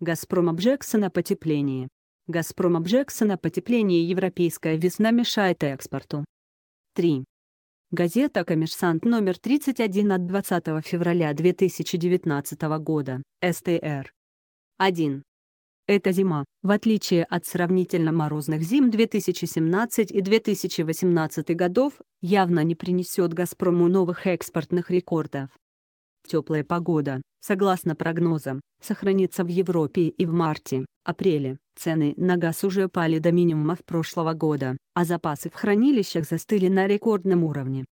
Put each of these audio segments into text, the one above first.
Газпром Обжексона потепление. Газпром Обжексона потепление Европейская весна мешает экспорту. 3. Газета «Коммерсант» номер 31 от 20 февраля 2019 года, СТР. 1. Эта зима, в отличие от сравнительно морозных зим 2017 и 2018 годов, явно не принесет «Газпрому» новых экспортных рекордов. Теплая погода, согласно прогнозам, сохранится в Европе и в марте-апреле. Цены на газ уже пали до минимумов прошлого года, а запасы в хранилищах застыли на рекордном уровне.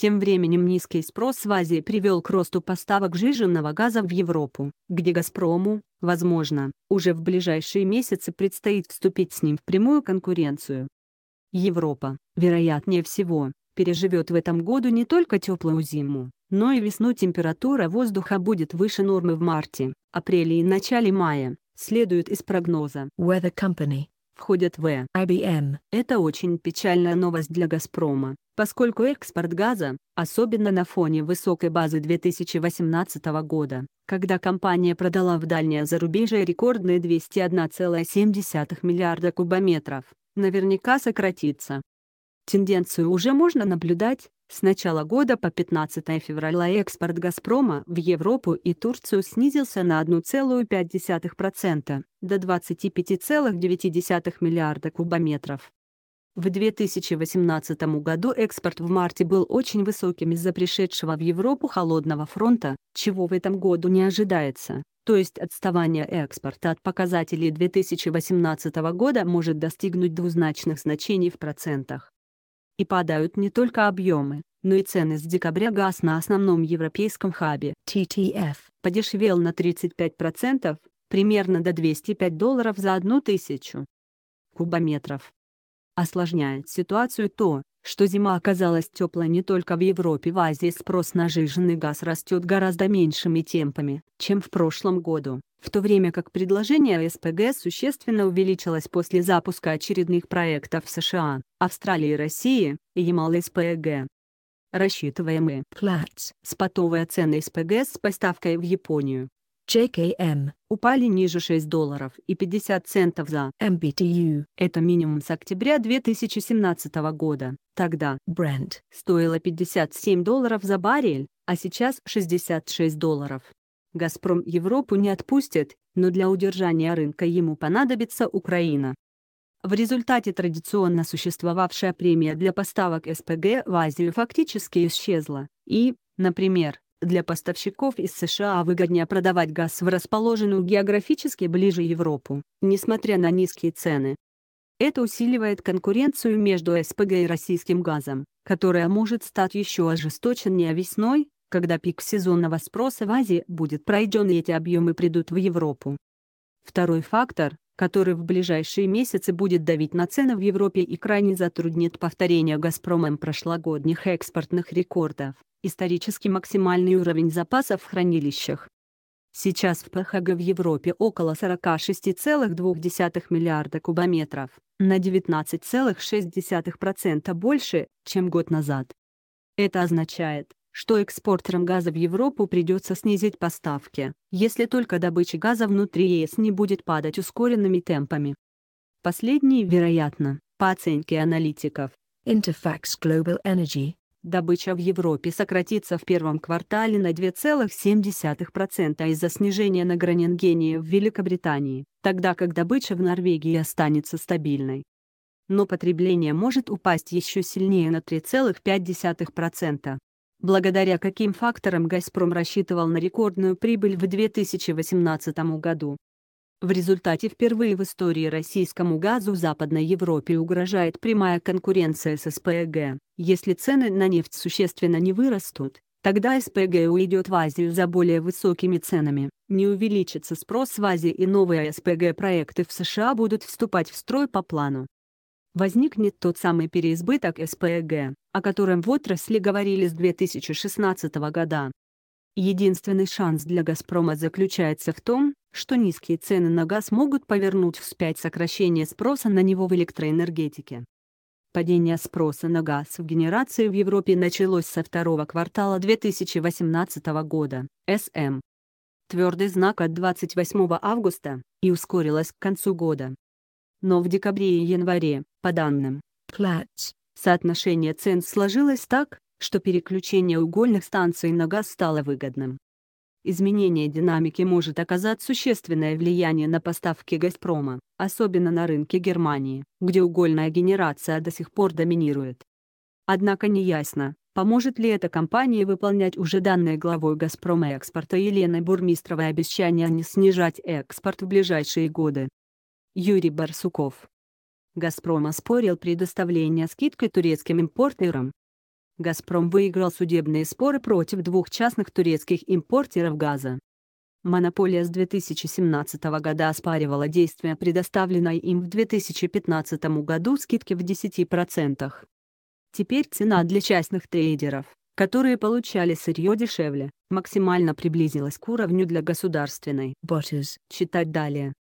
Тем временем низкий спрос в Азии привел к росту поставок жиженного газа в Европу, где «Газпрому», возможно, уже в ближайшие месяцы предстоит вступить с ним в прямую конкуренцию. Европа, вероятнее всего, переживет в этом году не только теплую зиму, но и весну температура воздуха будет выше нормы в марте, апреле и начале мая, следует из прогноза. Weather Company входят в IBM. Это очень печальная новость для «Газпрома», поскольку экспорт газа, особенно на фоне высокой базы 2018 года, когда компания продала в дальнее зарубежье рекордные 201,7 миллиарда кубометров, наверняка сократится. Тенденцию уже можно наблюдать, с начала года по 15 февраля экспорт «Газпрома» в Европу и Турцию снизился на 1,5% до 25,9 миллиарда кубометров. В 2018 году экспорт в марте был очень высоким из-за пришедшего в Европу холодного фронта, чего в этом году не ожидается, то есть отставание экспорта от показателей 2018 года может достигнуть двузначных значений в процентах и падают не только объемы, но и цены с декабря газ на основном европейском хабе TTF подешевел на 35%, примерно до 205 долларов за одну тысячу кубометров. Осложняет ситуацию то, что зима оказалась теплой не только в Европе, в Азии спрос на жиженный газ растет гораздо меньшими темпами, чем в прошлом году в то время как предложение СПГ существенно увеличилось после запуска очередных проектов в США, Австралии и России, и Ямал СПГ. Рассчитываемые плац спотовая цены СПГ с поставкой в Японию JKM эм. упали ниже 6 долларов и 50 центов за MBTU. Эм Это минимум с октября 2017 года. Тогда бренд стоило 57 долларов за баррель, а сейчас 66 долларов. «Газпром» Европу не отпустит, но для удержания рынка ему понадобится Украина. В результате традиционно существовавшая премия для поставок СПГ в Азию фактически исчезла, и, например, для поставщиков из США выгоднее продавать газ в расположенную географически ближе Европу, несмотря на низкие цены. Это усиливает конкуренцию между СПГ и российским газом, которая может стать еще ожесточеннее весной, когда пик сезонного спроса в Азии будет пройден и эти объемы придут в Европу. Второй фактор, который в ближайшие месяцы будет давить на цены в Европе и крайне затруднит повторение «Газпромом» прошлогодних экспортных рекордов, исторически максимальный уровень запасов в хранилищах. Сейчас в ПХГ в Европе около 46,2 миллиарда кубометров, на 19,6% больше, чем год назад. Это означает, что экспортерам газа в Европу придется снизить поставки, если только добыча газа внутри ЕС не будет падать ускоренными темпами. Последний, вероятно, по оценке аналитиков, Interfax Global Energy, добыча в Европе сократится в первом квартале на 2,7% из-за снижения на Гранингене в Великобритании, тогда как добыча в Норвегии останется стабильной. Но потребление может упасть еще сильнее на 3,5% благодаря каким факторам «Газпром» рассчитывал на рекордную прибыль в 2018 году. В результате впервые в истории российскому газу в Западной Европе угрожает прямая конкуренция с СПГ. Если цены на нефть существенно не вырастут, тогда СПГ уйдет в Азию за более высокими ценами, не увеличится спрос в Азии и новые СПГ-проекты в США будут вступать в строй по плану возникнет тот самый переизбыток СПГ, о котором в отрасли говорили с 2016 года. Единственный шанс для «Газпрома» заключается в том, что низкие цены на газ могут повернуть вспять сокращение спроса на него в электроэнергетике. Падение спроса на газ в генерации в Европе началось со второго квартала 2018 года, СМ. Твердый знак от 28 августа, и ускорилось к концу года. Но в декабре и январе по данным Platts, соотношение цен сложилось так, что переключение угольных станций на газ стало выгодным. Изменение динамики может оказать существенное влияние на поставки «Газпрома», особенно на рынке Германии, где угольная генерация до сих пор доминирует. Однако неясно, поможет ли эта компания выполнять уже данные главой «Газпрома» экспорта Еленой Бурмистровой обещание не снижать экспорт в ближайшие годы. Юрий Барсуков «Газпром» оспорил предоставление скидки турецким импортерам. «Газпром» выиграл судебные споры против двух частных турецких импортеров газа. Монополия с 2017 года оспаривала действия, предоставленной им в 2015 году скидки в 10%. Теперь цена для частных трейдеров, которые получали сырье дешевле, максимально приблизилась к уровню для государственной. Борсис. Читать далее.